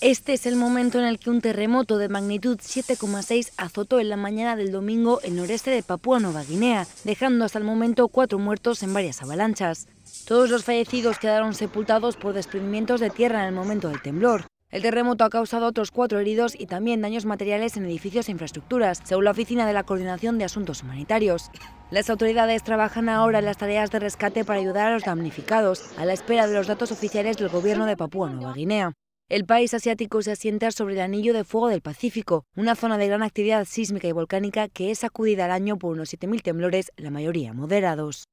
Este es el momento en el que un terremoto de magnitud 7,6 azotó en la mañana del domingo el noreste de Papúa Nueva Guinea, dejando hasta el momento cuatro muertos en varias avalanchas. Todos los fallecidos quedaron sepultados por desprendimientos de tierra en el momento del temblor. El terremoto ha causado otros cuatro heridos y también daños materiales en edificios e infraestructuras, según la Oficina de la Coordinación de Asuntos Humanitarios. Las autoridades trabajan ahora en las tareas de rescate para ayudar a los damnificados, a la espera de los datos oficiales del gobierno de Papúa Nueva Guinea. El país asiático se asienta sobre el anillo de fuego del Pacífico, una zona de gran actividad sísmica y volcánica que es sacudida al año por unos 7.000 temblores, la mayoría moderados.